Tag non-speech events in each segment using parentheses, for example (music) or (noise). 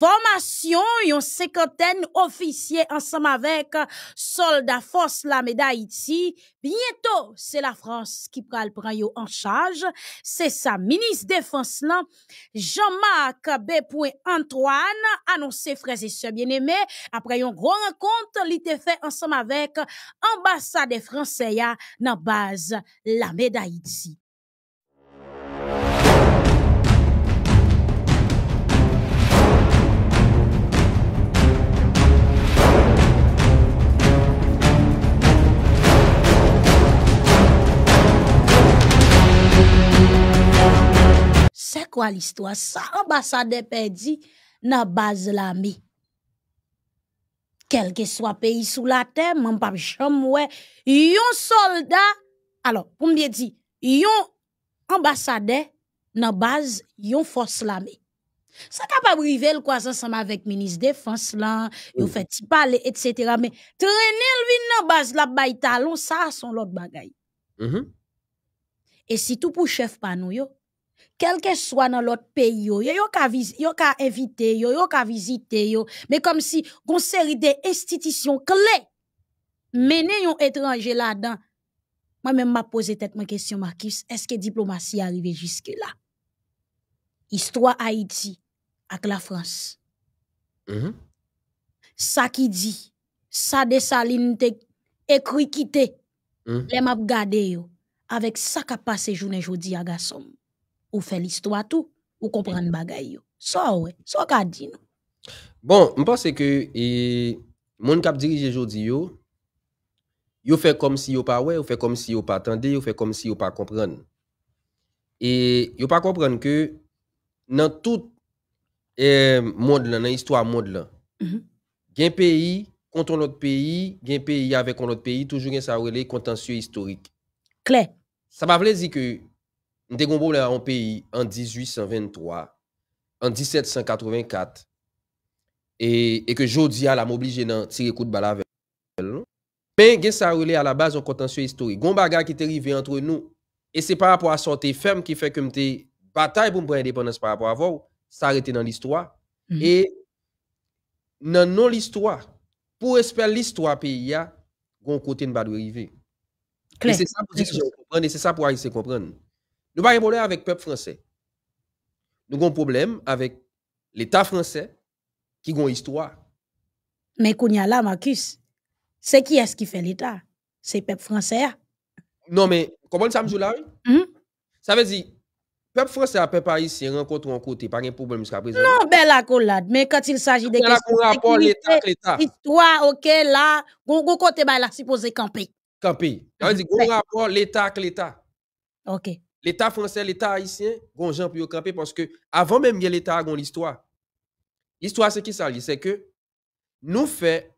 formation yon cinquantaine officiers ensemble avec soldats force la médaille bientôt c'est la France qui prend le yo en charge c'est sa ministre défense là Jean-Marc B. Antoine annoncé frères et sœurs bien-aimés après une grande rencontre li te fait ensemble avec ambassade français à dans base la médaille l'histoire. Ça, ambassade perdit na base l'armée. Quel que soit pays sous la terre, mon pape jamais. yon soldat, alors, pour me dire, yon ambassadeur na base, yon force l'armée. Ça capable arriver le croisant ensemble avec ministre défense là, yon fait parler etc. mais traîner lui, dans base la baille talon, ça son l'autre bagaille. Mm-hmm. Et si tout pour chef pas nous yo, quel que soit dans l'autre pays, yo, yo, ka vis, yo ka inviter, yo, yo ka mais comme si, une série d'institutions clés, menaient un étranger là-dedans. Moi-même, m'a posé tête ma question, Marcus, est-ce que diplomatie arrivée jusque là? Histoire Haïti, avec la France. Ce mm-hmm. Ça qui dit, ça de saline te, écrit mm. les m'a gardé avec ça qui a passé journée à Gassom ou fait l'histoire tout, ou comprendre bagay yo. Ça, so, ouais, ça so dit Bon, je pense que et mon cap dirige aujourd'hui yo, yo fait comme si yo pas ouais, fait comme si yo pas attendu, yo fait comme si yo pas comprendre. Et yo pas comprendre que dans tout eh, monde dans l'histoire monde là, a mhm. pays contre l'autre pays, un pays avec un autre pays, toujours un ça contentieux historique. Claire. Ça va veut dire que mte gombo lè an peyi an 1823, an 1784, e ke jodi ala m'oblije nan tire kout bala vel. Pen non? gen sa rele a la baz an kontansyo histori, gom baga ki te rive antre nou, e se para pou a sote ferm ki fek mte batay pou mpre indeponans para pou avou, sa rete nan l'histoire, mm-hmm. e nan nan l'histoire, pou espè l'histoire peyi ya, gom kote n badwe rive. E se sa pou a gise komprenne. Nous parlons pas avec le peuple français. Nous avons un problème avec l'État français qui a une histoire. Mais Kounia Marcus, c'est qui est-ce qui fait l'État? C'est le peuple français. Non, mais comment ça me joue là? Ça veut dire, le peuple français le peuple haïtien rencontre un côté, pas un problème jusqu'à présent. Non, belle accolade, mais quand il s'agit de questions de l'État, l'histoire, ok, là, gon côté, il bah, là, supposé camper. Camper. Ça veut dire, gon rapport l'État avec l'État. Ok l'État français, l'État haïtien, j'en peux camper parce que avant même l'État a l'histoire. L'histoire c'est qui ça c'est que nous fait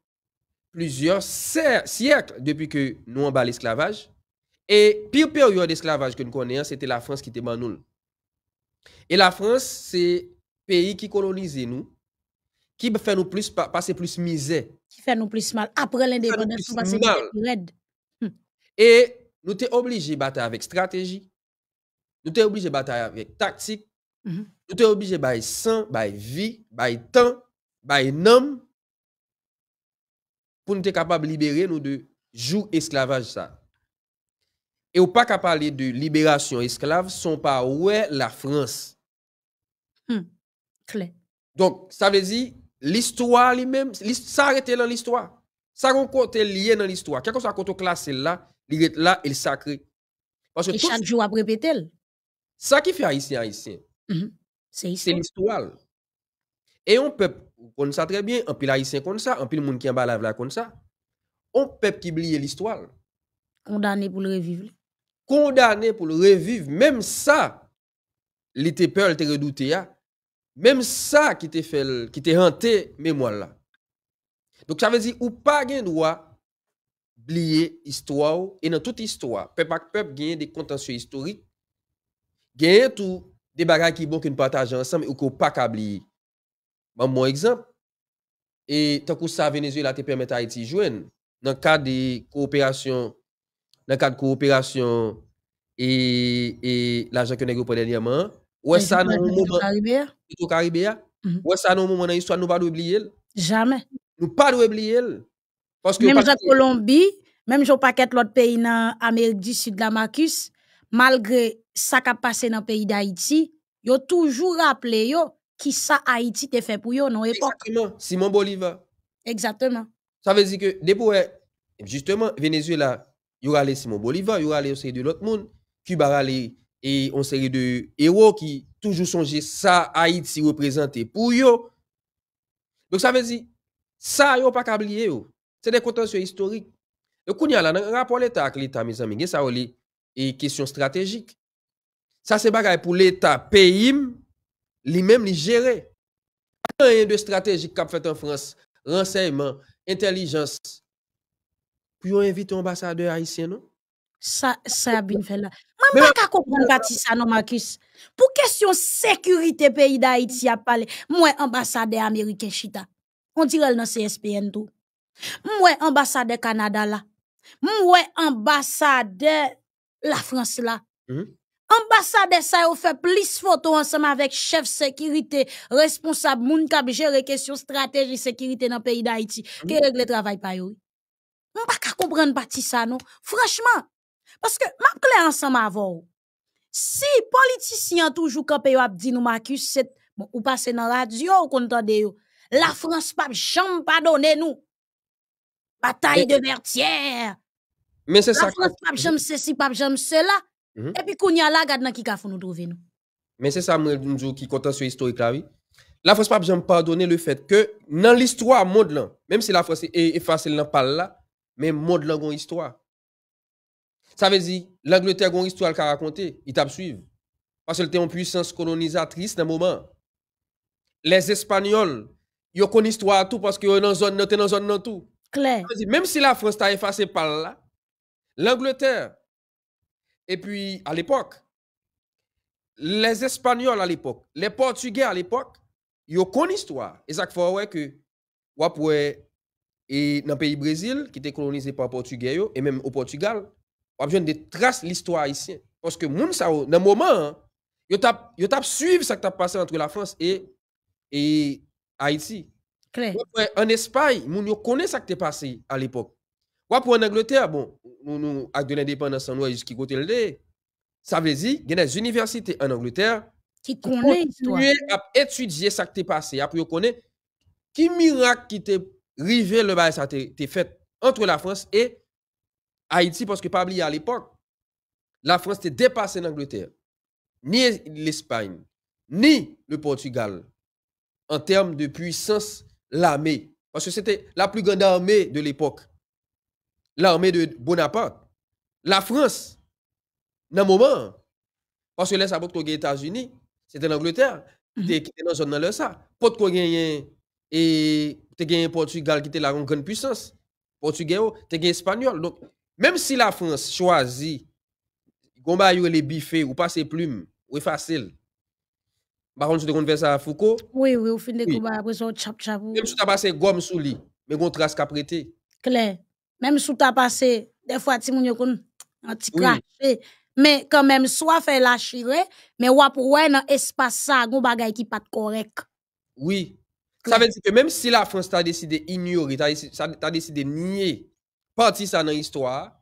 plusieurs siècles depuis que nous avons l'esclavage et pire période d'esclavage que nous connaissons c'était la France qui était nous. Et la France c'est pays qui colonise nous qui fait nous plus passer plus misère qui fait nous plus mal après l'indépendance nous passer plus mal. Hmm. Et nous t'es obligé de battre avec stratégie nous sommes obligés de batailler avec tactique, mhm. nous sommes obligés de battre sang, bailler vie, de temps, de nom, pour nous être capables de libérer nous de jour esclavage ça. Et ou pas qu'à parler de libération esclave, sont pas la France. Hmm. Donc, ça veut dire, l'histoire lui-même, ça arrête dans l'histoire. Ça rencontre lié dans l'histoire. Quelque chose à côté classé là, il est là, il sacré. et chaque jour après ça qui fait haïtien haïtien. Mm-hmm. C'est l'histoire. Et on peut, on ça très bien, un pile haïtien comme ça, un pile monde qui en bas là comme ça. On peut qui oublie l'histoire. Condamné pour le revivre. Condamné pour le revivre. Même ça, l'été peur, te redouté. Hein. Même ça qui te fait, qui te hanté mémoire là. Donc ça veut dire, ou pas le droit oublier l'histoire. Et dans toute histoire, peuple à peuple gagne des contentieux historiques Gagne tout des bagages qui bon qu'une partage ensemble ou qu'on pas oublier. Bon, mon exemple. Et tant que ça, Venezuela te permet à Haïti jouer dans le cadre de coopération, dans le cadre de coopération et, et l'argent que nous avons dernièrement. Ou est-ce ça, non, moment. au Caraïbes Ou est-ce ça, nous moment dans l'histoire, nous pas oublier. Jamais. Nous pas oublier. Parce que. Même Colombie, même je Paquette, l'autre pays dans l'Amérique du Sud, la Marcus, malgré ça a passé dans le pays d'Haïti, yo toujours rappelé yo qui ça, Haïti te fait pour yo Exactement, Simon Bolivar. Exactement. Ça veut dire que depuis, justement, Venezuela, yo rale Simon Bolivar, yo rale aussi seri de l'autre monde, Cuba et une série de héros qui toujours songé ça, Haïti représenté pour yo. Donc ça veut dire ça yo pas kabliye yo. C'est des contentieux historiques. Le coup la nan rapport l'état avec l'état mes amis, ça sa question li question ça, c'est bagaille pour l'État, pays, lui-même, lui gérer. Rien de stratégique qu'a fait en France, renseignement, intelligence. Puis on invite l'ambassadeur haïtien, non? Ça, ça a bien fait là. je ne ka pas comprendre ça, non, Marcus. Pour question sécurité pays sécurité a parlé. Moi, ambassadeur américain, chita. On dirait nan CSPN tout. Moi, ambassadeur Canada, la. Moi, là la France, la. France, là. Mhm. Ambassade ça yon fait plus photo ensemble avec chef sécurité, responsable moun kap questions question stratégie sécurité dans pays d'Haïti. Qui mm. règle travail pa yo. On pas ka comprendre parti ça non. Franchement, parce que m'a clair ensemble avant. Si politiciens, toujours kapé yo ap di nou c'est bon, ou passer dans radio ou qu'on yo. La France pas jamais pardonner nous. Bataille de Vertière. Mais c'est ça. La France pas jamais ceci, pas jamais cela. Mhm. Et puis, quand y a la garde, qui a fait nous trouver Mais c'est ça, je dire qui compte sur l'histoire, oui. La France n'a pas besoin de pardonner le fait que dans l'histoire, monde là, même si la France est effacée, elle parle pas là, mais monde là, a une histoire. Ça veut dire, l'Angleterre a une histoire à a raconté, il t'a suivi. Parce qu'elle était en puissance colonisatrice dans moment. Les Espagnols, ils ont une histoire tout parce qu'ils sont dans une zone tout. Claire. Même si la France t'a effacé par là, l'Angleterre, et puis, à l'époque, les Espagnols à l'époque, les Portugais à l'époque, ils connaissent l'histoire. Et ça que, et dans le pays Brésil, qui était colonisé par les Portugais, et même au Portugal, on a besoin de traces l'histoire haïtienne. Parce que, dans le moment, ils ont suivi ce qui a passé entre la France et, et Haïti. en Espagne, ils connaissent ce qui s'est passé à l'époque. Ou pour en Angleterre, bon, nous, nous, acte de l'indépendance, nous, jusqu'à côté le Ça veut dire, il y a des universités en Angleterre qui continuent à étudier ce qui est passé. Après, connaît qui miracle qui t'est arrivé le bail, ça t'est fait entre la France et Haïti, parce que pas oublier à l'époque, la France était dépassée en Angleterre. ni l'Espagne, ni le Portugal, en termes de puissance l'armée. Parce que c'était la plus grande armée de l'époque l'armée de Bonaparte, la France, dans moment, parce que là, ça peut être États-Unis, c'était l'Angleterre, qui mm était dans la zone de ça. gagner qu'on gagne, et Portugal qui était la grande puissance, Portugais, tu gagné Espagnol. Donc, même si la France choisit, combat les biffés ou passer plume, ou facile. Par contre, tu te ça à Foucault. Oui, oui, au fin de combat, après ça, chap chap. Même si tu as passé gomme sous lui, mais on trace qu'à prêter. Claire. Même sous ta passé, des fois, tu moun un petit craché. Mais quand même, soit fait la chire, mais wap ouais, dans espace ça, gon bagay qui pas correct. Oui. Ça veut dire que même si la France t'a décidé ignorer, t'a décidé de nier partie ça dans l'histoire,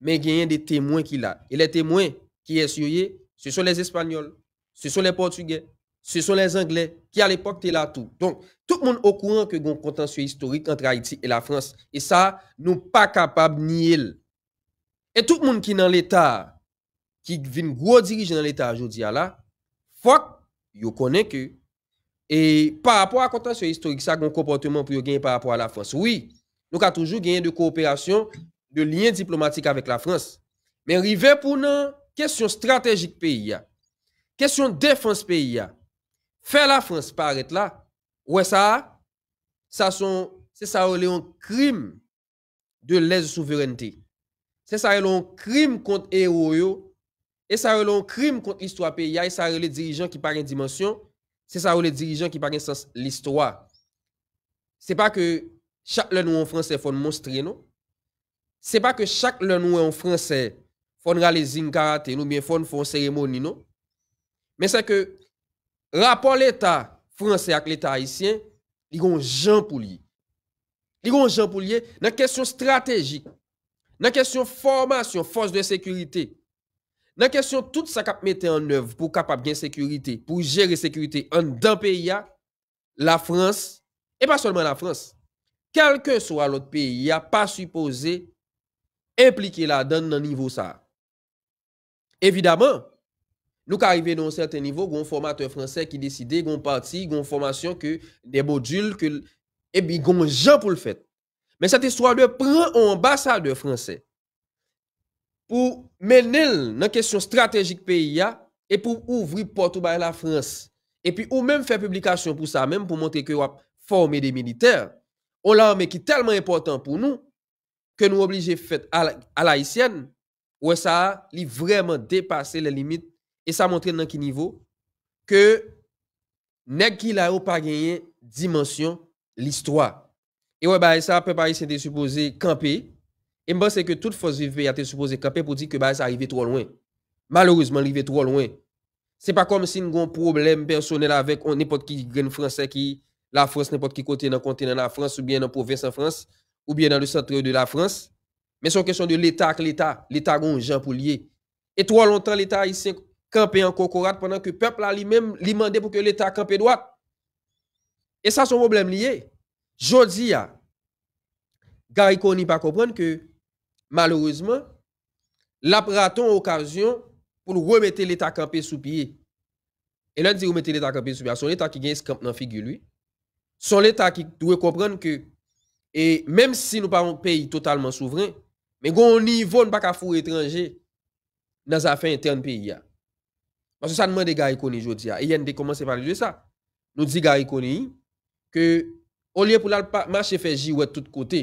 mais il y a des témoins qui a. Et les témoins qui est ce sont les Espagnols, ce sont les Portugais, ce sont les Anglais qui à l'époque étaient là tout. Donc, tout le monde au courant que un contentieux historique entre Haïti et la France. Et ça, nous pas capables capable nier. Et tout le monde qui dans l'État, qui vient gros diriger dans l'État aujourd'hui là, faut vous connaît que et par rapport à contentieux historique, ça un comportement pour gagner par rapport à la France. Oui, nous avons toujours gagné de coopération, de liens diplomatiques avec la France. Mais river pour nous, question stratégique pays, question défense pays, Faire la France paraître là, ouais ça, ça sont, c'est ça un crime de l'aise-souveraineté. C'est ça un crime contre héros, et ça un crime contre l'histoire pays, et ça les dirigeants qui parlent en dimension, c'est ça les dirigeants qui parlent de sens l'histoire. C'est pas que chaque le nous en français faut montrer non. C'est pas que chaque le nous en français faut réaliser une karaté, nous bien faut une cérémonie non. Mais c'est que rapport l'État français avec l'État haïtien, ils ont Jean Ils ont Jean dans la question stratégique, dans la question formation, force de sécurité, dans la question tout ça qui mettre en œuvre pour capable bien sécurité, pour gérer sécurité en d'un pays, la France, et pas seulement la France, quel que soit l'autre pays, il n'y a pas supposé impliquer la donne dans niveau ça. Évidemment, Nou ka arrive don certain nivou, goun formateur franse ki deside, goun parti, goun formasyon ke de bodjoul, ebi goun jan pou l fèt. Men sate sotwa de pran ou ambassadeur franse pou menel nan kesyon strategik peyi ya, e pou ouvri portou bay la franse. E pi ou men fè publikasyon pou sa men, pou montre ke wap fòmè de militer, ou lan me ki telman important pou nou ke nou oblije fèt al haïsyen, wè sa li vreman depase le limite et ça montre dans quel niveau que nèg qui la ou pas gagné dimension l'histoire. Et ouais bah ça peut pas être supposé camper et moi c'est que toute force vivante a été supposé camper pour dire que bah ça arrivait trop loin. Malheureusement arrivé trop loin. C'est pas comme si nous avons un problème personnel avec n'importe qui grain français qui la France n'importe qui côté dans le continent la France ou bien dans la province en France ou bien dans le centre de la France. Mais c'est une question de l'État que l'État. L'État a un gens pour Et trop longtemps, l'État haïtien camper en cocorate pendant que le peuple a lui-même demandé pour que l'État campé droit. Et ça, c'est un problème lié. Jodi, Gary Koni pas comprendre que malheureusement, l'apraton occasion pour remettre l'État campé sous pied. Et là, dit remettre l'État campé sous pied. Son l'État qui gagne ce camp dans figure lui. Son l'État qui doit comprendre que et même si nous pas un pays totalement souverain, mais qu'on niveau ne pas qu'à fou étranger dans affaires internes pays. Ya. Mwen se sa nman de gari koni jodi ya. E yen de koman se man de jodi sa. Nou di gari koni ki ou liye pou lal manchefeji wè tout kote.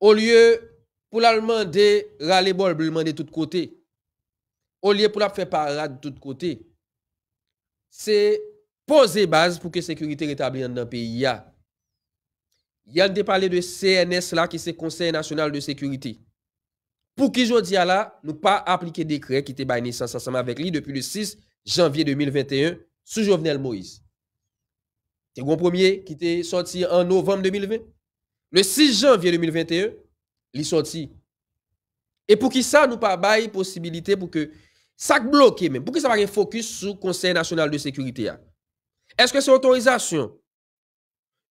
Ou liye pou lal man de rale bol blman de tout kote. Ou liye pou lal fè para de tout kote. Se pose baz pou ke sekurite retabli an dan peyi ya. Yen de pale de CNS la ki se konsey national de sekurite. Pour qui je dis à là, nous pas appliquer décret qui était baillé sans ensemble avec lui depuis le 6 janvier 2021 sous Jovenel Moïse. C'est le premier qui était sorti en novembre 2020. Le 6 janvier 2021, il est sorti. Et pour qui ça, nous pas bail possibilité pour que ça bloque même. Pour que ça va focus sur le Conseil national de sécurité? Est-ce que c'est autorisation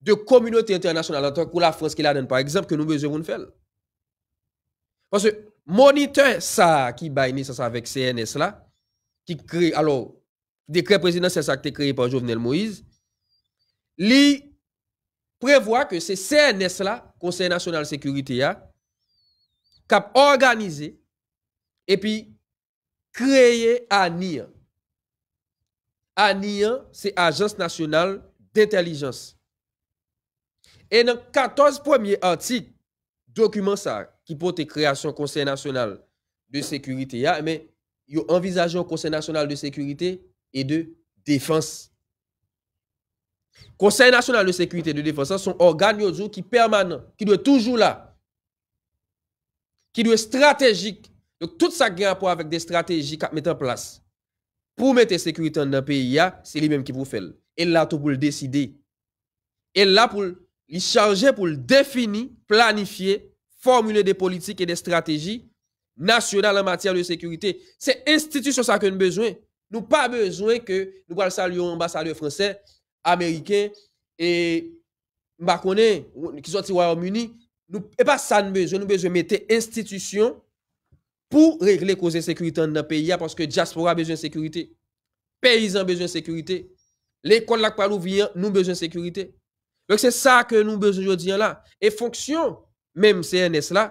de communauté internationale en tant que la France qui la donne, par exemple, que nous besoin faire? Parce que Monite sa ki bayne sa sa vek CNS la, ki kre, alo, dekret prezident sa sa ki te kre pa Jovenel Moïse, li prevoa ke se CNS la, Konsey National Security ya, kap organize, e pi kreye ANIA. ANIA, se Ajans National d'Intelligence. E nan 14 pwemye antik dokumen sa a, ki pou te kreasyon konsen nasyonal de sekurite ya, yon envizajon konsen nasyonal de sekurite e de defans. Konsen nasyonal de sekurite e de defans, son organ yojou ki permanen, ki dwe toujou la, ki dwe strategik, tout sa genpou avèk de strategik ap metan plas. Pou metan sekurite an nan peyi ya, se li menm ki pou fel. El la pou l deside. El la pou l charje, pou l defini, planifiye, formule de politik e de strategi nasyonal an matyar de sekurite. Se institusyon sa ke nou bezoen, nou pa bezoen ke nou wale salyon ambasalye franse, ameriken, e mbakone, kiswa ti wale omuni, nou e pa sa nou bezoen, nou bezoen mette institusyon pou regle kouze sekurite an nan peyi ya, porske diaspora bezoen sekurite, peyizan bezoen sekurite, le kon lak palou viyan nou bezoen sekurite. Lek se sa ke nou bezoen jodiyan la, e fonksyon, Mèm CNS la,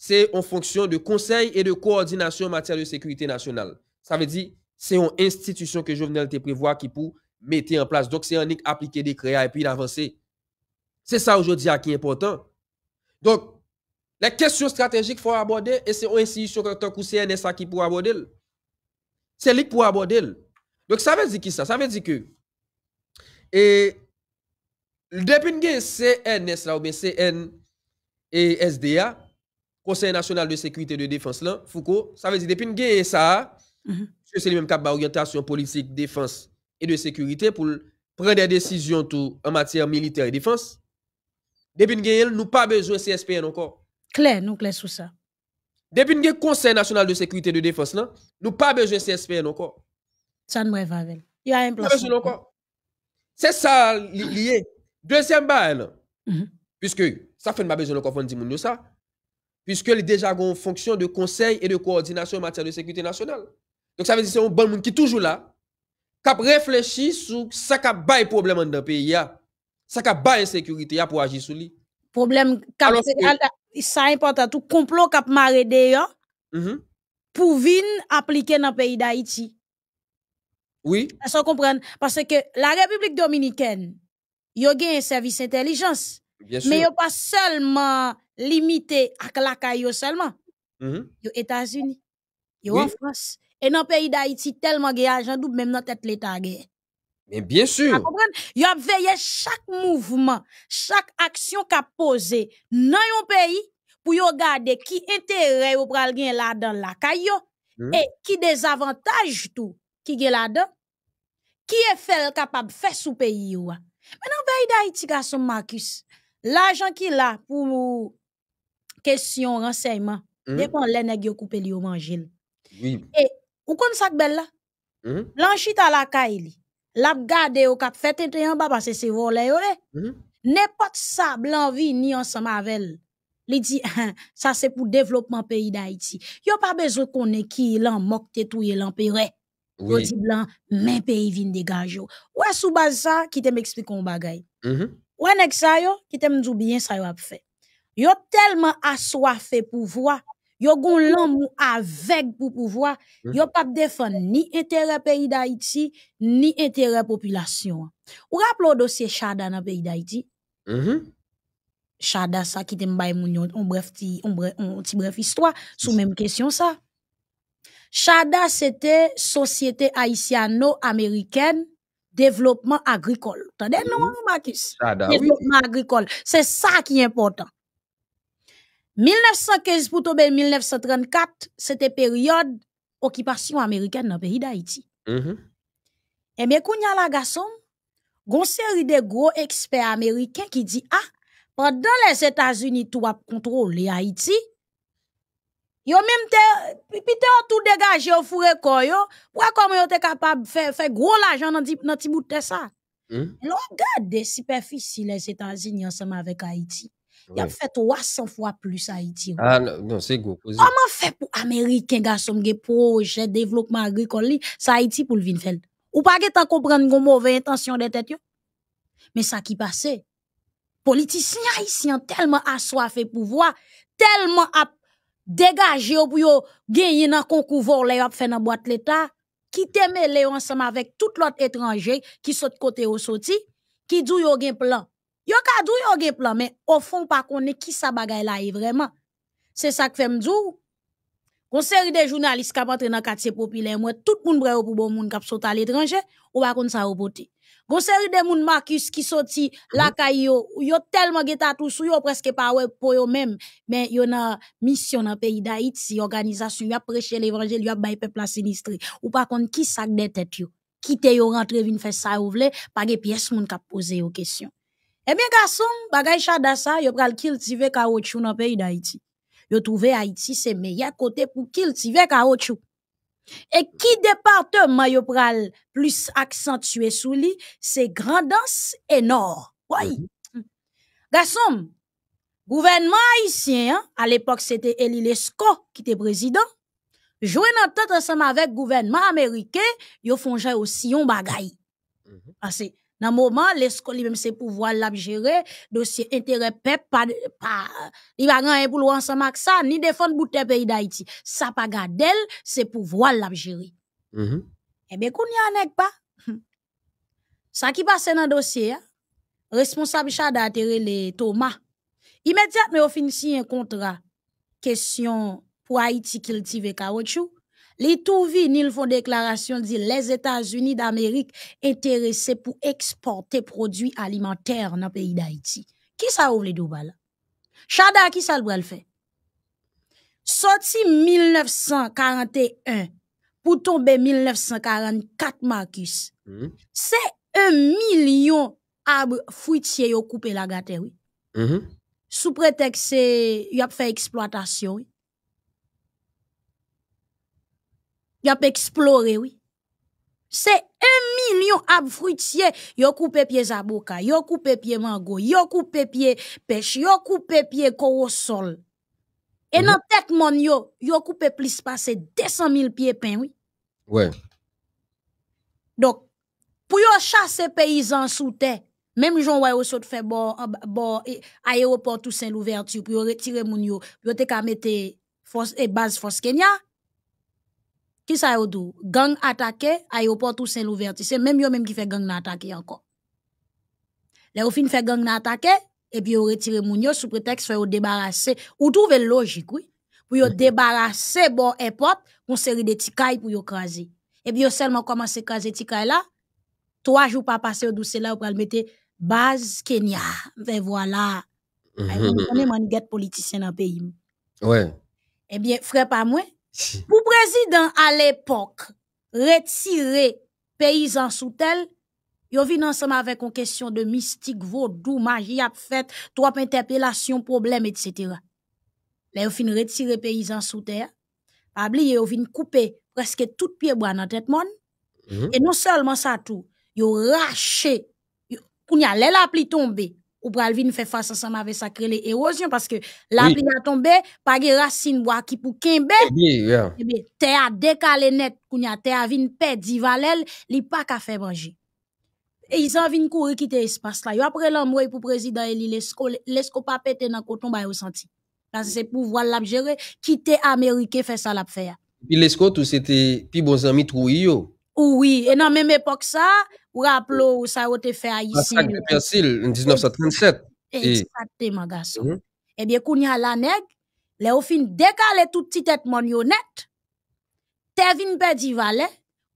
se yon fonksyon de konsey e de koordinasyon mater de sekurite nasyonal. Sa ve di, se yon institisyon ke jovenel te privwa ki pou mette yon plas. Dok se yon lik aplike de kreya e pi yon avanse. Se sa oujodi a ki important. Donk, la kesyon strategik fwa abode e se yon insisyon kakou CNS a ki pou abode l. Se lik pou abode l. Donk sa ve di ki sa, sa ve di ki. E, l depin gen CNS la ou ben CNS et SDA, Conseil national de sécurité et de défense, là, Foucault, ça veut dire depuis que ça, mm c'est le même qui d'orientation politique, défense et de sécurité pour prendre des décisions tout en matière militaire et défense. Depuis que nous pas besoin de CSPN encore. clair, nous clair sur ça. Depuis que Conseil national de sécurité et de défense, là, nous pas besoin de CSPN encore. Ça nous va avec. Il y a un plan. C'est ça lié. Deuxième bail, mhm. puisque ça fait pas besoin de comprendre monde ça. Puisque a déjà une fonction de conseil et de coordination en matière de sécurité nationale. Donc ça veut dire que c'est un bon monde qui est toujours là, qui réfléchi sur ce qui a problème dans le pays, Ce qui a sécurité pour agir sur lui. Problème, ça important, tout complot qui a marré d'ailleurs mhm. pour venir appliquer dans le pays d'Haïti. Oui. Ça comprendre. Parce que la République dominicaine, il y a un service d'intelligence. Mais yo pas seulement limité à la kayo seulement. Mm États-Unis, yo en France. Et dans le pays d'Haïti, tellement de argent même dans tête l'État Mais bien sûr. Yo a veillé chaque mouvement, chaque action qu'a posé dans yon pays pour yo garder qui intérêt ou pral gen là dans la kayo mm-hmm. et qui désavantage tout qui gen là-dedans. Qui est fait capable de faire sous pays? Mais dans le pays d'Haïti, garçon Marcus, La jan ki la pou mou kesyon, renseyman, hmm? depan lè nè gyo koupe li yo manjil. E, ou kon sak bel hmm? la? Lan chita la ka ili, lap gade yo kat fèt ente yon baba se se volè yo lè. Nè pot sa blanvi ni ansama avèl. Li di, sa se pou devlopman peyi da iti. Yo pa bezou konen ki lan mok te touye lan pey re. Yo di blan, men peyi vin degaj yo. Ou e sou bazan ki te m'eksplikou mba gaye. Hmm? Ou nek ça yo, qui te m'dou bien sa yo fait. fe. Yo tellement assoiffé pouvoir, yo gon l'amour avec pour pouvoir, mm. yo pas défendre ni intérêt pays d'Haïti, ni intérêt population. Ou rappel le dossier Chada dans pays d'Haïti? Mm-hmm. Chada ça, qui te m'baye moun on bref ti, on bref, histoire, même question ça. Chada c'était société haïtiano-américaine développement agricole. Tendez mm-hmm. nous, Marcus? Développement agricole. C'est ça qui est important. 1915 pour tomber 1934, c'était période occupation américaine dans le pays d'Haïti. Mm-hmm. Et eh bien, y a la garçon, une série de gros experts américains qui dit, ah, pendant les États-Unis, tout a contrôlé Haïti, Yo même te pite tout dégager au fourre corps yo, Pourquoi comment yo te capable faire faire gros l'argent dans dans petit bout de ça. Regarde les superficies superficie les États-Unis ensemble avec Haïti. Ils ont a fait 300 fois plus Haïti. Ah non, c'est gros. Comment fait pour américain garçon gè projet développement agricole ça Haïti pour le vin faire. Ou pas gétant comprendre une mauvaise intention des têtes yo. Mais ça qui les Politiciens haïtiens tellement assoiffés pouvoir, tellement degaje yo pou yo genye nan konkouvor le yo ap fè nan boat l'Etat, ki teme le yo ansam avèk tout l'ot etranje ki sot kote yo soti, ki djou yo gen plan. Yo ka djou yo gen plan men, o fon pa konen ki sa bagay la e vreman. Se sak fèm djou, konseri de jounalist kap antre nan katse popile mwen, tout moun bre yo pou bon moun kap sota l'etranje, ou bakon sa wopote. Gon série de moun Marcus qui sorti mhm. la caillou, yo tellement geta tout sou yo presque pas ouais pour eux même, mais yo une mission dans pays d'Haïti, organisation y a prêché l'évangile, y a bay peuple sinistre. Ou par contre qui sac des têtes yo? Qui te yo rentre vin faire ça pas vle, pa ge pièce moun ka posé yo questions. Eh bien garçon, bagay chada ça, yo pral cultiver caoutchouc dans pays d'Haïti. Yo trouvé Haïti c'est meilleur côté pour cultiver caoutchouc. Et qui département yo pral plus accentué sous lui, c'est grandance et nord. Oui. Mm gouvernement haïtien, hein, à l'époque c'était Elie qui était président, joué en tête ensemble avec gouvernement américain, yo font aussi un bagaille. Mhm dans le moment l'escol lui même c'est pour voir dossier intérêt pas pas il va rien pour ensemble avec ça ni défendre bout pays d'Haïti ça pas gâter, c'est pour voir gérer mm-hmm. Eh bien, qu'on y a nèg pas (laughs) ça qui passe dans dossier hein. responsable chada relé Thomas immédiatement au finit un contrat question pour Haïti cultiver caoutchouc les ils font déclaration, dit les États-Unis d'Amérique intéressés pour exporter produits alimentaires dans le pays d'Haïti. Qui ça ouvre les là Chada, qui ça le fait? Sorti 1941 pour tomber 1944, Marcus. Hmm? C'est un million d'arbres fruitiers qui ont coupé la gâte, oui. Hmm? Sous prétexte, il a fait exploitation, oui. Il a explorer, oui c'est un million d'arbres fruitiers, yo coupé pied zaboka, yo coupé pied mango, yo coupé pied pêche, yo coupé pied corosol. Et nan -hmm. dans tête mon yo, yo coupé plus de 200 000 pieds pain, oui. Ouais. Donc, pour yo chasser paysans sous terre, même si vois yo saut fait bon, bon, aéroport tout Saint-Louverture, pour yo retirer mon yo, yo te ka mette force, et base force Kenya, qui sa yo dou gang attaqué aéroport où saint l'ouverture. c'est même yo même qui fait gang na encore les fin fait gang na et puis yo retire moun yo sous prétexte fait yo débarrasser ou trouve logique oui pour yo mhm. débarrasser bon airport une série de tikay pour yo écraser. et puis yo seulement commencer craser tikay là trois jours pas passé au douce là pour le mettre base kenya ben voilà mhm. on est manigette politicien dans pays ouais eh bien frère pas moins pour président à l'époque, retirer paysan sous tel, ils vin ensemble avec une question de mystique, vaudou, magie, fait, trois interpellation, problème, etc. Là, yon fin retirer paysans sous terre, vous yon couper presque tout pied bois dans tête de mhm. Et non seulement ça tout, vous rache, yon, pour tomber, ou pral vin fè fasa avec sa sakre le parce que la oui. a tombé, pas racine racines ki pou kembe yeah. Eh bien te a décalé net, kounya te a vin pe di valel, li pa ka manger et ils ont vin kouri quitter espace là la. Yo apre lan pour pou prezident Eli l'esco pa pete nan koton ba yo Parce que se c'est voal l'a jere, ki te Amerike fè sa lap puis ya. tout c'était puis se te pi bon zami trou yo. Ouwi, ça nan ou rappelons ça a été fait ici. en 1937. Exactement, garçon. Mhm. Eh bien, y a la nègre, les au fin décalé tout petit tête vin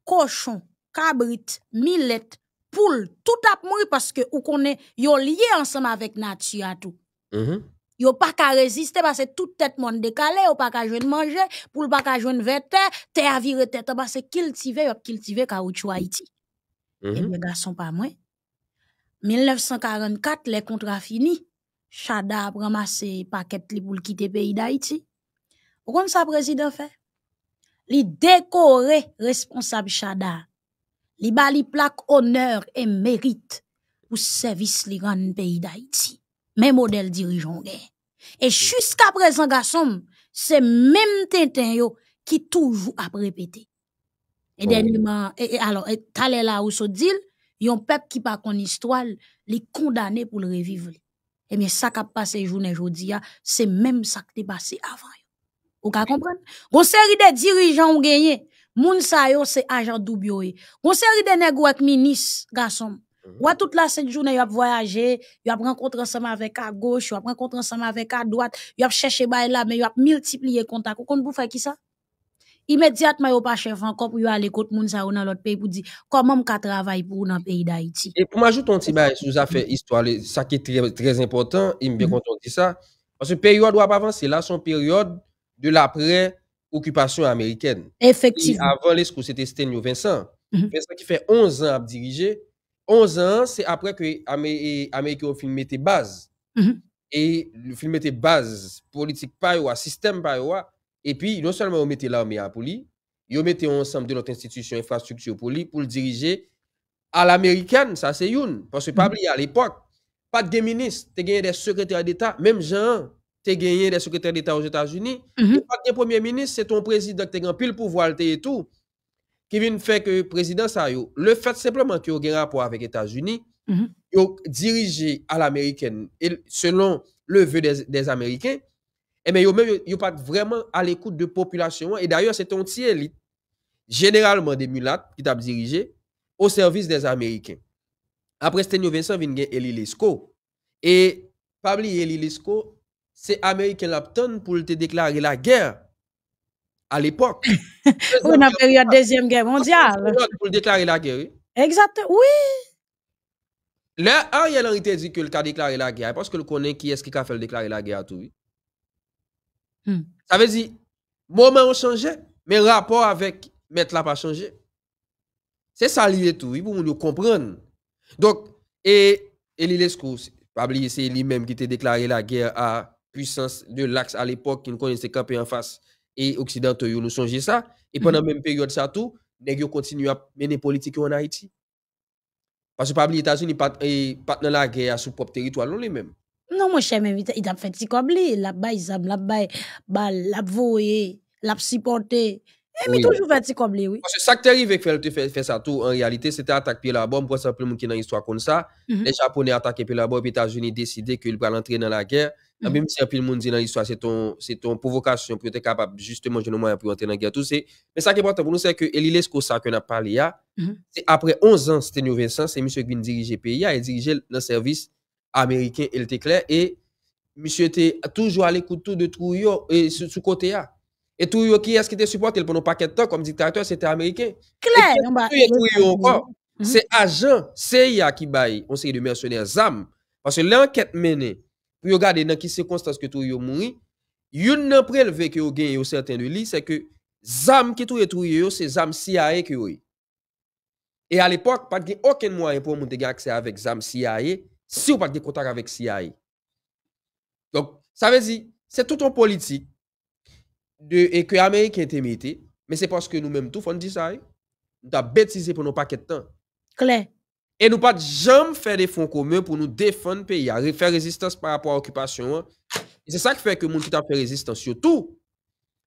cochon, cabrit, millet, poule, tout ap parce que ou koné lié ensemble avec nature à tout. Mhm. pas résister parce que toute tête monde décalé, yo pas qu'à joindre manger, pour pas qu'à joindre vêtements, terre tête parce que cultiver, yo cultiver caoutchouc et mm-hmm. les garçons pas moins. 1944, les contrats finis. Chada a ramassé paquet li pour quitter pays d'Haïti. Comme ça, président fait? Li décoré responsable Chada. Il ba honneur et mérite pour service li grand pays d'Haïti. Même modèle dirigeant Et mm-hmm. jusqu'à présent, garçon, c'est même Tintin qui toujours a répété. Et eh dernièrement, et, et, alors, et talé là où se dit, un peuple qui pas l'histoire, histoire, li condamné pour le revivre. Eh bien, ça qui a passé journée aujourd'hui, hein, c'est même ça qui est passé avant. Vous comprenez? Une série de dirigeants ont gagné. Moun sa yo, c'est agent doubio. Une série de nègres avec ministre, garçon. Mhm. Ou à toute la cette journée, a voyagé, vous a rencontré ensemble avec à gauche, vous a rencontré ensemble avec à droite, vous avez cherché là, mais vous a multiplié contact. Vous comprenez pour faire qui ça? immédiatement il a pas chef encore pour y aller côté moun ou dans l'autre pays pour dire comment m'ka travail pour dans pays d'Haïti. Et pour m'ajouter un petit bail sous affaire histoire ça qui est très, important, il me bien content mhm. dit ça parce que période doit pas avancer là son période de l'après occupation américaine. Effectivement. Et avant coups, c'était Stenio Vincent. Mhm. Vincent qui fait 11 ans à diriger. 11 ans, c'est après que l'Amérique a film était base mhm. Et le film était base politique pas ou système pas Et puis, non seulement on mette l'armée à Pouli, on mette ensemble notre institution infrastructure Pouli pou le diriger à l'américaine, ça c'est yon. Parce que Pabli, mm-hmm. à l'époque, pas de gay ministre, t'es gagné des secrétaires d'État, même Jean, t'es gagné des secrétaires d'État aux États-Unis, mm-hmm. et pas de gay premier ministre, c'est ton président qui t'est gagné pile pou voileté et tout, qui vient faire que le président ça y est. Le fait simplement qu'il y ait un rapport avec les États-Unis, mm-hmm. diriger à l'américaine, selon le vœu des Américains, eh bien, ils même pas vraiment à l'écoute de population et d'ailleurs c'est un petit élite généralement des mulattes qui t'a dirigé au service des américains. Après Stenio Vincent vient Eli et pas et Eli c'est américain l'aptan pour te déclarer la guerre à l'époque. (laughs) On a période deuxième guerre mondiale. Pour déclarer la guerre. Exactement. Oui. Là, Ariel Henry te dit que le a déclaré la guerre parce que le connaît qui est-ce qui a fait le déclarer la guerre à tout. Hmm. Ça veut dire, moment ont changé, mais rapport avec mettre n'a pas changé. C'est ça lié tout, faut pour nous comprendre. Donc, et Elie pas oublier, c'est lui-même qui a déclaré la guerre à puissance de l'Axe à l'époque, qui ne connaissait qu'un en face et occidentaux, nous changé ça. Et pendant la hmm. même période, ça tout, nous à mener politique en Haïti. Parce que pas les États-Unis, pas dans la guerre à son propre territoire, non les mêmes. Non, mon cher, mais il a fait petit cobli, là bas il a la bas la voie, la supporté. Et eh, a toujours fait petit cobli, oui. Parce que ça qui arrive avec faire ça tout en réalité, c'était attaquer la bombe pour simplement qui dans l'histoire comme ça. Mhm. Les japonais attaquaient la bombe, les États-Unis décidaient qu'ils allaient entrer dans la guerre. Ah, mhm. Même si un peu le monde dit dans l'histoire, c'est ton, c'est ton provocation pour être capable justement de moyen pour entrer dans la guerre, tout Mais ça qui est important pour nous, c'est que l'ILESCO, ça qu'on a parlé, mhm. c'est après 11 ans, c'était Vincent, c'est M. qui dirigeait le pays, il dirigeait le service Amerike, el te kler, e misyo ete toujou al ekoutou de Trouyo, e sou kote ya. Et Trouyo ki eske te supporte, el pounou paket ton, kom diktator, sete Amerike. Kler, e yon ba. Et Trouyo yon kon, se ajan, se ya ki bayi, on se yi de mersyoner, zam, panse l'enket mene, pou yo gade nan ki se konstans ke Trouyo mouni, yon nan preleve ke yo gen yo sèrten de li, se ke zam ki Trouyo Trouyo yo, se zam siyae ke yo yi. E al epok, pati gen oken moun anpoun moun te si vous pas de contact avec CIA. Donc, ça veut dire, c'est tout en politique et que a été mis, mais c'est parce que nous-mêmes, tout, on dit ça. Hein. Nous avons bêtisé pour nos paquets de temps. Claire. Et nous pas jamais faire des fonds communs pour nous défendre le pays, faire résistance par rapport à l'occupation. Hein. Et c'est ça qui fait que les gens qui ont fait résistance, surtout,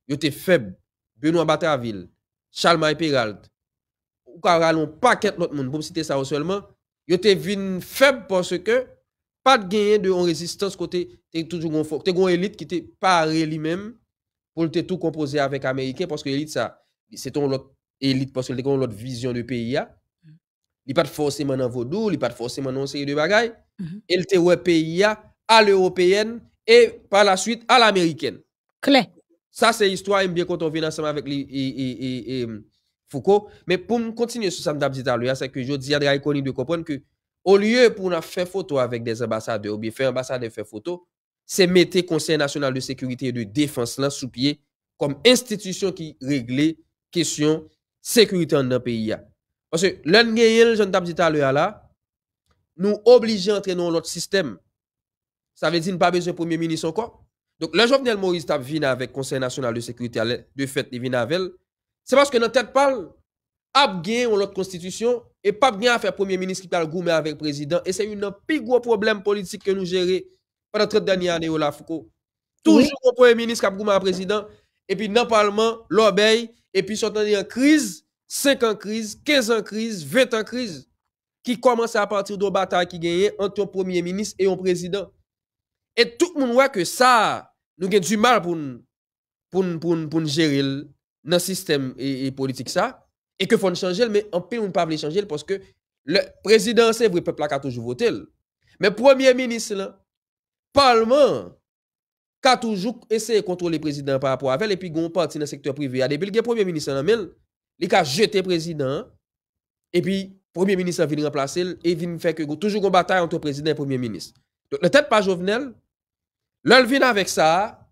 ils était faible. Benoît Bataville, Charles Peralt, ou pas un paquet d'autres monde, pour citer ça seulement, ils te vin faible parce que pas de gain de résistance côté t'es toujours une élite qui t'est paré lui-même pour tout composer avec américain parce que l'élite, ça c'est ton élite parce que t'es l'autre vision de pays a il pas forcément dans vodou, il pas forcément dans série de bagaille il mm-hmm. te ouais pays à l'européenne et par la suite à l'américaine clair ça c'est histoire bien quand on vient ensemble avec les Foucault. Mais pour continuer sur ça, je dit c'est que je dis à l'économie de comprendre que au lieu pour faire photo avec des ambassadeurs ou bien faire ambassadeur faire photo, c'est mettre le Conseil national de sécurité et de défense là sous pied comme institution qui la question sécurité dans le pays. Parce que l'un de je dit là, nous obligeons à entrer dans notre système. Ça veut dire a pas besoin de premier ministre encore. Donc, le Jovenel Moïse vient avec Conseil national de sécurité, de fait, il vient avec c'est parce que dans tête parle, ab a une l'autre constitution et pas bien à faire premier ministre qui parle gourmet avec président et c'est une plus gros problème politique que nous gérer pendant 30 dernières années au Lafco. Toujours oui. premier ministre qui avec à président et puis dans le parlement l'obéit et puis sont une crise, 5 ans crise, 15 ans crise, 20 ans crise qui commence à partir de bataille qui gagne entre un premier ministre et un président. Et tout le monde voit que ça nous avons du mal pour pour pour, pour gérer dans le système et, politique ça, et que faut changer, mais en plus on ne peut pas changer parce que le président, c'est vrai, le peuple a toujours voté. Mais le premier ministre, le parlement, qui a toujours essayé de contrôler le président par rapport à elle, et puis on parti dans le secteur privé. il A depuis le premier ministre, il a jeté le président, et puis le premier ministre vient remplacer, et vient faire que toujours une bataille entre le président et le premier ministre. Donc, le tête pas Jovenel, l'on vient avec ça,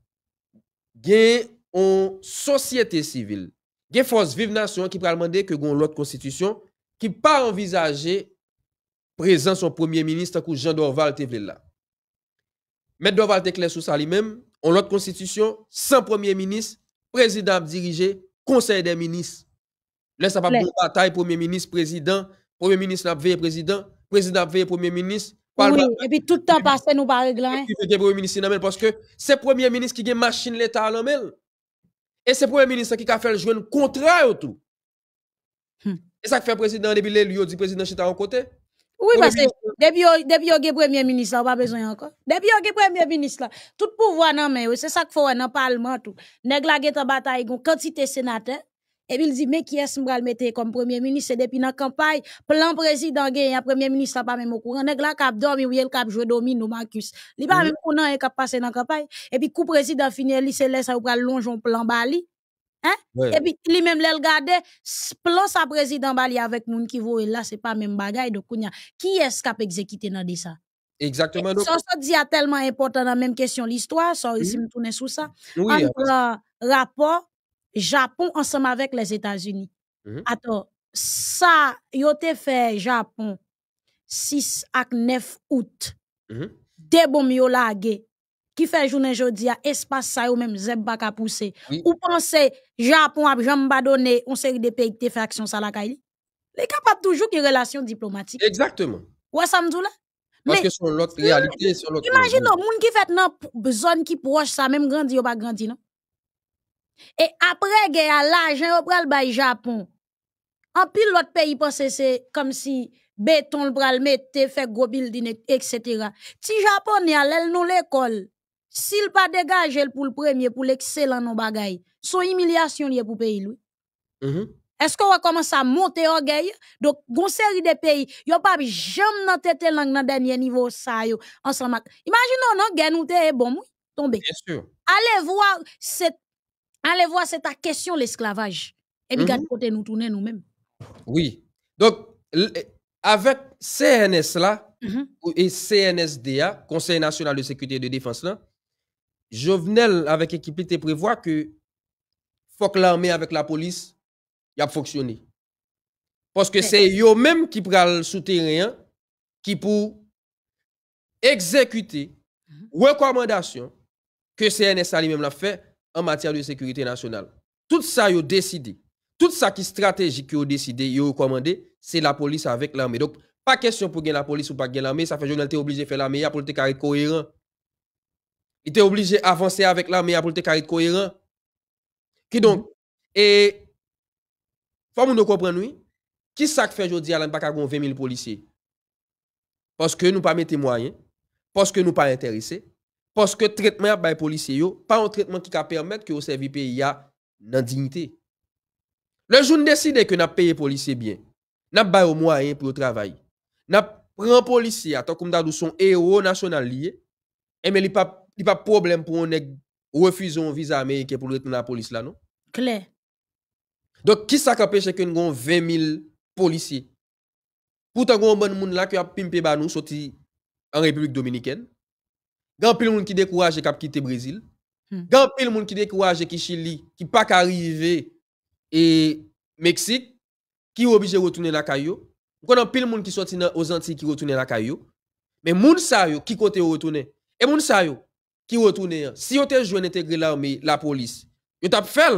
il une société civile, une force vive nation qui peut demander que l'autre constitution qui pas envisager présence son premier ministre que Jean Dorval te là. Mais Dorval te clair sur ça lui-même, on l'autre constitution sans premier ministre, président dirigé, conseil des ministres. Là ça va une bataille premier ministre, président, premier ministre n'a président, président premier ministre. et puis tout le temps passé nous pas régler. Hein. parce que c'est premier ministre qui machine l'état à l'homme. Et c'est le premier ministre qui a fait le jouer contrat tout. C'est hmm. Et ça qui fait le président depuis l'élu, il dit président Chita en côté. Oui, parce que depuis que le premier ministre, on pas besoin encore. Depuis que le premier ministre, tout tout pouvoir dans c'est ça qu'il faut dans le Parlement. Tout. avons la bataille, une quantité sénateur, et puis il dit, mais qui est-ce que je mettre comme premier ministre? C'est depuis la campagne, plan président un premier ministre pas même au courant. Nèg la cap dormir ou il cap jouer domino, Marcus. Il pas mhm. même courant et hein, cap passer dans la campagne. Et puis, coup président finit, il se laisse long de son plan bali. Hein? Et puis, lui même le garde, plan sa président bali avec moun qui voit là, c'est pas même bagaille. Donc, qui est-ce qui a exécuté dans de ça? Exactement. Donc... Ça, ça dit tellement important dans la même question l'histoire, ça, il me tourner ça. Oui, rapport Japon ensemble avec les États-Unis. Mhm. Attends, ça, yo te fait Japon 6 à 9 août. Mm -hmm. De bon yo lage. Ki fait journée jodi espace ça, sa yo même zeb baka pousse. Ou pense Japon a jamba donné on série de qui te fait action sa la kaili? Les capables toujours qui relation diplomatique. Exactement. Ouais, ça me là. Parce que sur l'autre réalité, son l'autre. Imagine, les gens qui fait dans zone qui proche, ça même grandi ou pas grandi, non? Et après a l'argent yon pral le Japon. En plus l'autre pays pense c'est comme si béton le pral mette, fait gros building, etc. le Japon yon l'el non l'école. S'il pas dégage pour le premier, pour l'excellent non bagay, son humiliation yon pour pays lui. Mm-hmm. Est-ce qu'on va commencer à monter au Donc, une série de pays, yon pas jamais nan dans le dernier niveau sa Ensemble, imaginons non, gay nou te bon oui tombe. Bien Allez voir cette Allez voir, c'est ta question l'esclavage. Et puis, mhm. côté nous tourner nous-mêmes. Oui. Donc, eh, avec CNS là, mhm. et CNSDA, Conseil national de sécurité et de défense là, Jovenel avec l'équipe prévoit que faut que l'armée avec la police y a fonctionné. Parce que c'est eux mêmes qui prennent le souterrain qui pour exécuter les mhm. recommandations recommandation que CNS a lui-même l'a fait en matière de sécurité nationale. Tout ça, ils ont décidé. Tout ça qui est stratégique, ils ont décidé, ils ont c'est la police avec l'armée. Donc, pas question pour gagner la police ou pas gagner l'armée. Ça fait journal t'es obligé de faire l'armée pour carré cohérent. Il était obligé d'avancer avec l'armée pour le cohérent. Qui donc, mm-hmm. et faut nous comprendre, oui, qui ça fait aujourd'hui à pas 20 000 policiers? Parce que nous pas mettez moyens, hein. parce que nous pas intéressés, parce que le traitement à policiers n'est pas un traitement qui permet que vous servi pays dans dignité. Le jour où décide que nous payé les policiers bien, nous avons au moyens pour le travail. Nous prenons les policiers, tant que son héros national lié, et eh, mais il n'y a pas de problème pour nous refuser un visa américain pour être à la police là, non? Clair. Donc, qui ça que nous avons 20 000 policiers? Pourtant, nous avons un bon monde là qui a pimpé nous sorti en République dominicaine. Gan pil moun ki découragé kap kite Brésil. Hmm. grand pile pil moun ki découragé ki Chili, ki pa ka rive et Mexique, ki obligé retourner la caillou. a Konan pile moun ki sorti nan aux Antilles ki retourner la caillou. Mais moun sa yo ki côté retourner. Et moun sa yo qui retourner. Si vous te joué intégrer l'armée, la police, vous t'a fait.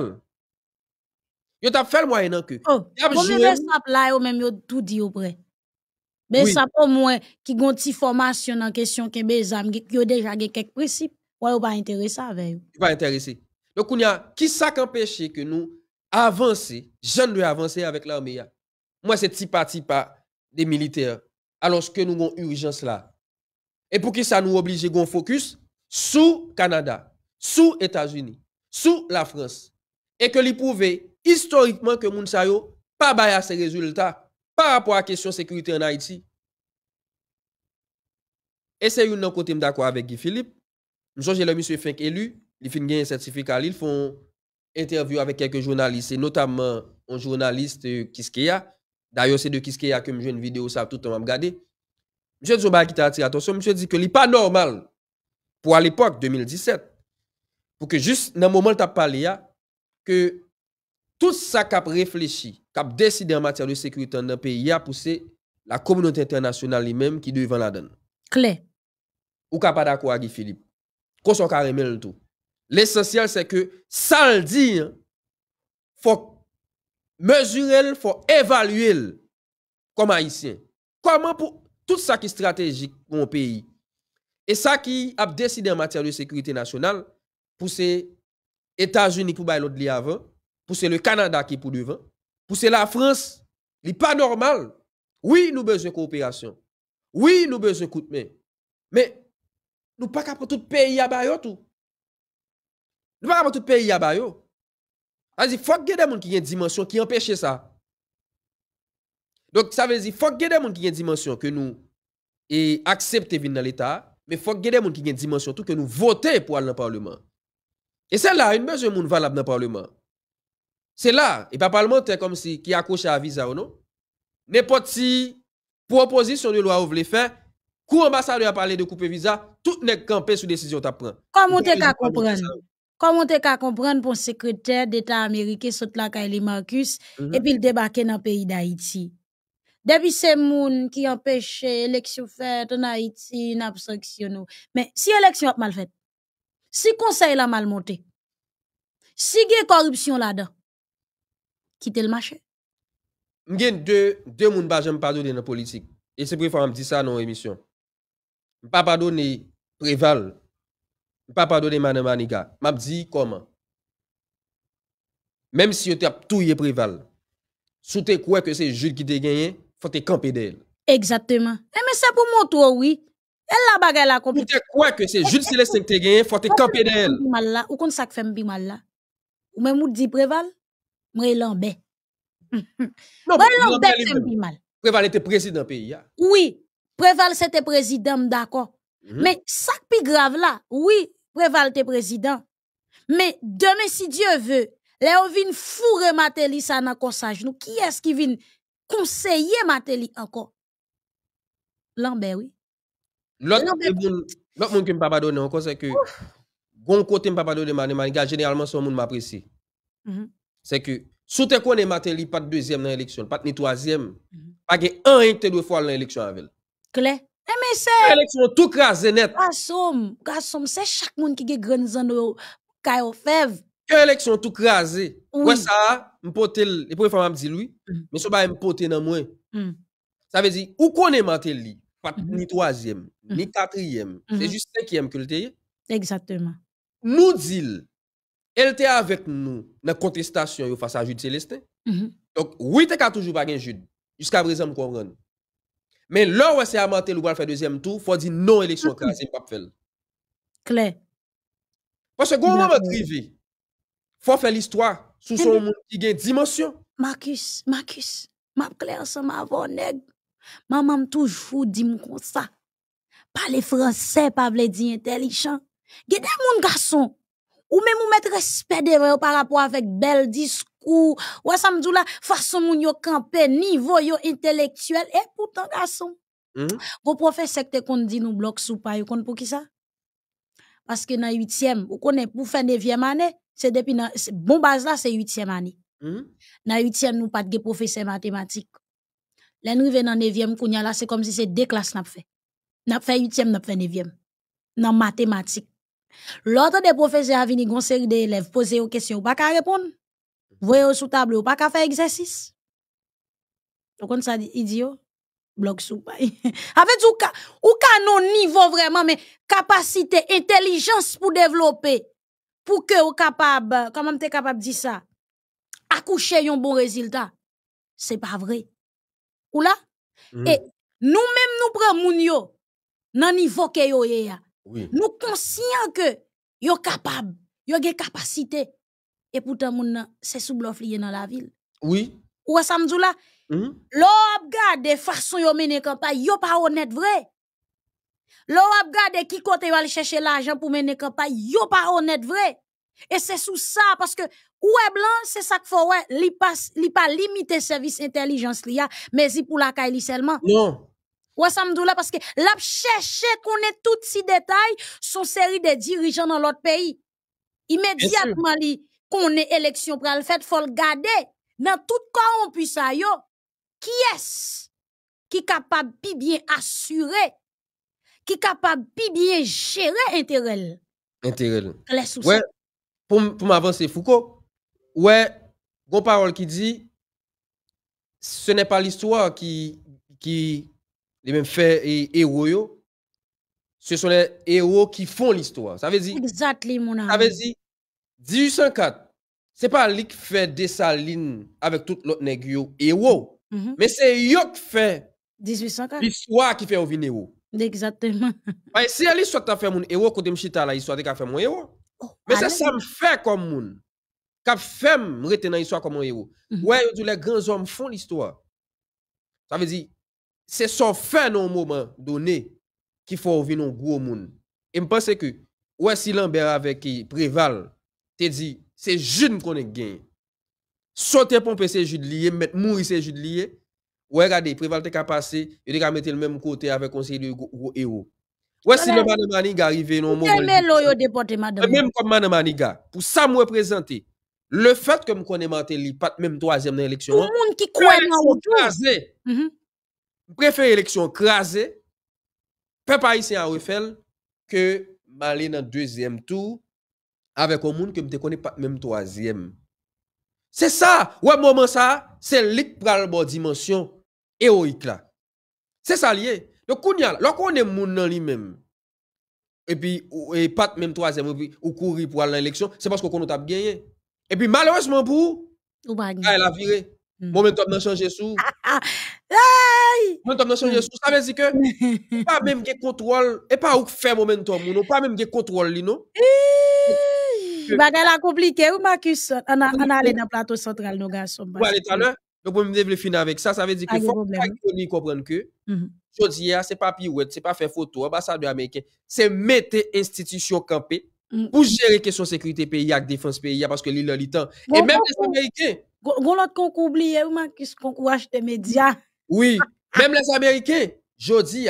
Vous t'a fait moyen que. Oh, vous avez joué. Vous avez tout dit au près. Mais ça pour moi qui gon ti formation dans question que qui yo déjà des quelques principes, ouais ou pas intéressé avec. Il pas intéressé. Donc on a qui ça qu'empêcher que nous avancer, jeune de avancer avec l'armée. Moi c'est petit parti pas des militaires alors que nous avons urgence là. Et pour qui ça nous oblige gon focus sous Canada, sous États-Unis, sous la France et que l'on prouve historiquement que moun yo pas bay à ces résultats par rapport à la question de sécurité en Haïti. Et c'est une côté d'accord avec Guy Philippe. Je j'ai le monsieur Fink élu, il finit un certificat, fait font interview avec quelques journalistes, et notamment un journaliste euh, Kiskeya. D'ailleurs, c'est de Kiskeya que je une vidéo, ça tout le temps regardé. M. Zouba, qui t'a attiré attention, monsieur dit que ce n'est pas normal pour l'époque 2017, pour que juste dans le moment où tu as parlé, que tout ça qui a réfléchi, qui a décidé en matière de sécurité dans le pays, a poussé la communauté internationale elle-même qui devant la donne. Clé. Ou pas d'accord avec Philippe. Qu'on soit le tout. L'essentiel, c'est que ça le dit, hein. faut mesurer, faut évaluer comme haïtien. Comment pour tout ça qui est stratégique pour un pays. Et ça qui a décidé en matière de sécurité nationale, les États-Unis pour bailler l'autre avant c'est le Canada qui est pour devant, c'est la France, n'est pas normal. Oui, nous besoin de coopération. Oui, nous besoin de coup de main. Mais nous pas capable tout pays à bayo tout. Nous pas capable tout pays à bayo. Il faut qu'il y ait des gens qui ont une dimension qui empêche ça. Donc ça veut dire faut qu'il y ait des gens qui ont une dimension que nous et accepter venir dans l'état, mais faut qu'il y ait des gens qui ont une dimension que nous voter pour aller dans le parlement. Et celle-là, une besoin de monde valable dans le parlement. C'est là, et pas parlementaire comme si qui accroche à visa ou non. pas si proposition de loi ou voulez faire, coup ambassadeur a parlé de couper visa, tout n'est campé sous décision t'a prend. Comment t'es qu'à comprendre? Comment t'es qu'à comprendre pour secrétaire d'État américain saute la Marcus mhm. et puis il débarque dans le pays d'Haïti? Depuis ces moun qui empêchent l'élection faite en Haïti, n'a Mais si l'élection est mal faite, si conseil a mal monté, si y a corruption là-dedans, quitter le marché. Il deux deux moun m'ont j'aime pardonner dans politique et c'est pour ça je dis ça dans émission. Pas pardonner Préval. Pas pardonner Madame Maniga. M'a dit comment Même si tu as tout Préval. si tu quoi que c'est Jules qui t'a gagné, faut te camper d'elle. Exactement. Et eh, mais c'est pour moi toi oui. Elle la bagaille la compliquée. Tu crois que c'est Jules Céleste qui t'a gagné, faut te camper d'elle. ou qu'on ça fait mal là. Ou même ou dit Préval Mwen lambe. Mwen lambe mal. Préval était président pays. Oui, Préval c'était président, d'accord. Hmm. Mais ce qui ça qui grave là, oui, Préval était président. Mais demain, si Dieu veut, Léo vient fourrer Matéli ça dans sage. qui est-ce qui vient conseiller Matéli encore? Lambert, oui. L'autre monde qui m'a pas pardonné encore, c'est que, bon côté, je ne m'a pas pardonné, mais généralement, son monde m'apprécie. Mm-hmm c'est que si tu connais Matéli, pas de deuxième dans l'élection, pas ni troisième, mhm. pas de un deux fois dans l'élection avec elle. Claire. Eh, mais c'est. L'élection tout crasé net. Garçon, garçon, c'est chaque monde qui a grandi dans le caillou fève. L'élection tout crasé. Ouais, ça, m'pote, le premières fois, m'a dit lui, mhm. mais ça, bah, m'pote dans moi. Mhm. Ça veut dire, où connais Matéli? Pas ni troisième, ni quatrième. C'est juste cinquième que le Exactement. Nous dit, elle était avec nous dans la contestation face à Jude Célestin. Mhm. Donc, oui, tu n'as toujours pas Jude. Jusqu'à présent, je comprends. Mais là où c'est à mentir, ou faire deuxième tour, il faut dire non élection mm -hmm. pas faire. Clair. Parce que quand ma privé, il faut faire l'histoire sous son mhm. monde qui une dimension. Marcus, Marcus, m'a clair ensemble m'a m'a Maman toujours dit m'm comme ça. Parler français, pas dire intelligent. des mon garçon Ou mè mou mèt respèdè vè yo par rapport avèk bel diskou, ou asam djou la fason moun yo kampe, nivou yo intelektuel, e poutan asom. Hmm? Gò profè sekte kon di nou blok sou pa, yo kon pou ki sa? Paske nan yutiyem, yo konè pou fè nevyèm anè, bon baz la se yutiyem anè. Hmm? Nan yutiyem nou patge profè se matematik. Lè nou vè nan nevyèm kounya la, se kom si se de klas nap fè. Nap fè yutiyem, nap fè nevyèm. Nan matematik. L'autre des professeurs a venu gon série d'élèves poser aux questions, pas qu'à répondre. Voyez sous tableau, pas qu'à faire exercice. Donc on ça idiot. bloc sous avec (laughs) tout ou ka, ou ka vraiment vraiment mais capacité intelligence pour développer pour que ke ou comment te capable dire ça accoucher un bon résultat c'est pas vrai Ou là mm. et nous mêmes nous prenons un moun yo, nan niveau oui. Nous conscients que yo capable, yo des capacité et pourtant moun c'est sous bluff dans la ville. Oui. Ou ça me là hmm? L'op de façon yo mener campagne, yo pas honnête vrai. L'op de qui côté va chercher l'argent pour mener campagne, yo pas honnête vrai. Et c'est sous ça parce que ouais blanc c'est ça qu'il faut ouais, Il pas li pas limiter service intelligence li a, mais si pour la caille seulement. Non. Ou ça me parce que l'a chercher qu'on ait tout si détail son série de dirigeants dans l'autre pays. Immédiatement li qu'on ait élection le fait faut le garder dans tout corrompu ça yo. Qui est-ce qui capable de bien assurer qui capable de bien gérer intérêt Intérêt. Ouais, pour pour m'avancer Foucault. Ouais, gros parole qui dit ce n'est pas l'histoire qui qui les mêmes faits et héros, ce sont les héros qui font l'histoire. Ça veut dire. Exactement, Ça veut dire, 1804, c'est pas lui qui fait salines avec tout l'autre nègre héros, mm-hmm. mais c'est lui qui fait. 1804. L'histoire qui fait au héros. Exactement. Parce (laughs) si l'histoire t'a fait mon héros, côté m'chita la histoire a fait mon héros. Oh, mais c'est ça me fait comme mon. Cap fait me retenir l'histoire comme mon héros. Mm-hmm. Ouais, les grands hommes font l'histoire. Ça veut dire, Se son fè nan mouman donè ki fò ouvi nan gwo moun. E m'pense ki, wè si lan ber avè ki Preval te di, se joun m konen gen. Sote pompè se joun liye, mè m mouri se joun liye, wè gade, Preval te ka pase, yo te ka mette l mèm kote avè konsey de gwo eyo. Wè si lè manè manè ga arrive nan mouman. Mè m konen manè manè ga. Pou sa m wè prezante, le fèk ke m konen mate li pat mèm mèm toazèm nan lèksyon an, mèm moun ki kwen nan moun. Prefèr éleksyon krasè, prepaïsè an ou fèl, ke malè nan dwezyèm tou, avèk ou moun ke mte konè pat mèm toazèm. Se sa, wè mouman sa, se lik pral mò dimensyon, e ou ik la. Se sa liè, lò kounè moun nan li mèm, epi, ou pat mèm toazèm, ou kouri pral nan lèksyon, se paskou kono tap genye. Epi, malèwèzman pou, kè ah, la virè. Hmm. Moumen top nan chanjè sou. Ha ah, ah, ha ha! Aïe! Momentum dans son ça veut dire que (laughs) pas même qui contrôle, et pas où faire momentum, pas même qui contrôle, li non? Bagala compliqué, ou Marcus, on a allé dans le plateau central, nos gars, Voilà bas. Ou à l'étaleur, me le finir avec ça, ça veut dire que faut que l'on que, je dis, c'est pas pirouette, c'est pas faire photo, ambassadeur américain, c'est mettre institution campée mm. pour gérer question sécurité pays, avec défense pays, parce que l'île a temps. Et même les américains. l'autre qu'on oublie, hein, Marcus, qu'on couache les médias. Oui, ah. même les Américains, je dis,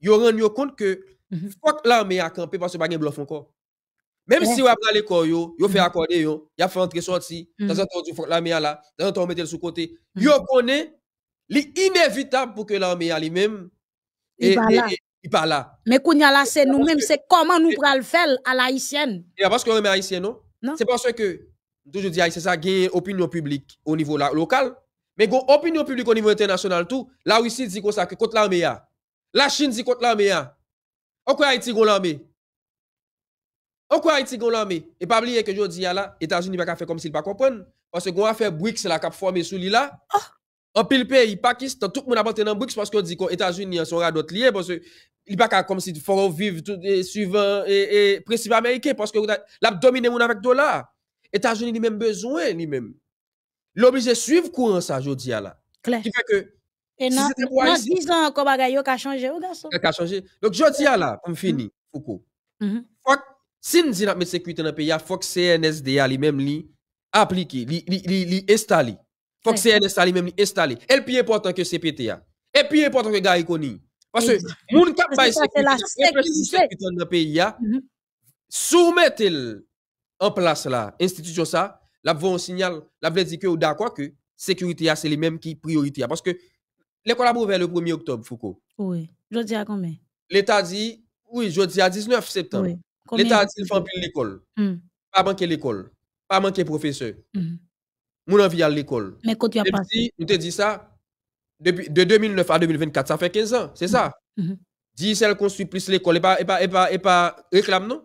ils ont rendu compte que mhm. faut que l'armée a campé parce que pas un bluff encore. Même si on a les corps, ils ont fait mhm. accorder, ils ont fait entrer sorti, dans mhm. un temps, faut que l'armée a là, dans un temps, on le sous-côté. Ils connu l'inévitable pour que l'armée a lui-même. Et, il parle là. Mais quand y là, c'est nous-mêmes, c'est comment nous prenons le faire à l'haïtienne. Et parce qu'on est haïtien, non? Non. C'est parce que, toujours dis, ah, c'est ça, gagner opinion publique au niveau local. Mais l'opinion publique au niveau international tout, la Russie dit comme ça que contre l'armée La Chine dit contre l'armée On quoi Haïti gon l'armée. On quoi Haïti gon l'armée. Et pas oublier que dis là, États-Unis va faire comme s'il pas comprendre parce qu'on gon a fait BRICS la cap former sous l'île là. Ah! En pile pays Pakistan, tout le monde a porté dans BRICS parce qu'on dit que États-Unis sont d'autres liés parce que il pas comme si faut vivre tout suivant et, et principe américain parce que la domine mon avec dollar. États-Unis ni même besoin ni même l'obligé suivre courant ça à là. Claire. Qui fait que et si non, 10 ans encore bagay yo ka changer ou garçon. Ka changé Donc jodi là pour mm-hmm. finir Foucault. Mm -hmm. si nous disons que sécurité dans le pays, il faut que CNSDA lui-même li applique, li, li, li, installe. faut que CNSDA lui-même li installe. Et le plus important que CPTA. Et plus important que Gary Koni. Parce que moun kap bay sécurité dans le pays, mm-hmm. soumettez en place là institution ça la un signal, la veut dit que ou d'accord que sécurité c'est les mêmes qui priorité parce que l'école a ouvert le 1er octobre Foucault. Oui, dis à combien L'état dit oui, jeudi à 19 septembre. Oui. L'état dit il l'école. Hmm. Pas manquer l'école, pas manquer professeur. Mm. Mon envie à l'école. Mais quand tu as passé. on te dit ça de 2009 à 2024, ça fait 15 ans, c'est hmm. ça. Hmm. Dis celle construit plus l'école et et pas et pas, et pas réclame non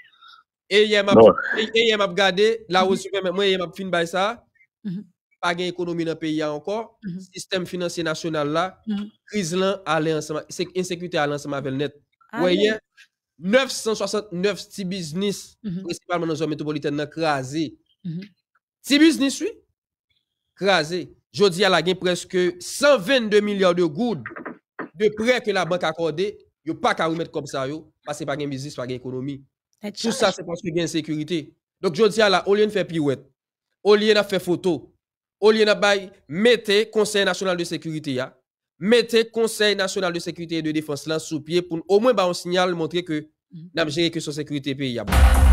Et a m'a regardé, là où mm-hmm. supermarché, moi, a m'a fin par ça. Mm-hmm. Pas d'économie dans le pays encore. Mm-hmm. Système financier national là, crise là, aller insécurité à l'ensemble. avec net. Voyez, ah, 969 petits business, principalement dans la zone métropolitaine, crasé. Petits business, oui, crasé. Je dis la a presque 122 milliards de goudes de prêts que la banque a accordé, il n'y a pas qu'à remettre comme ça, parce que pas de business, pas d'économie. Tout ça, c'est parce qu'il y a sécurité. Donc, je dis à la, au lieu de faire pirouette, au lieu de faire photo, au lieu de bail, mettez Conseil national de sécurité, hein. mettre le Conseil national de sécurité et de défense là sous pied pour au moins bah, un signal montrer que mm. nous avons géré que son sécurité pays. Hein.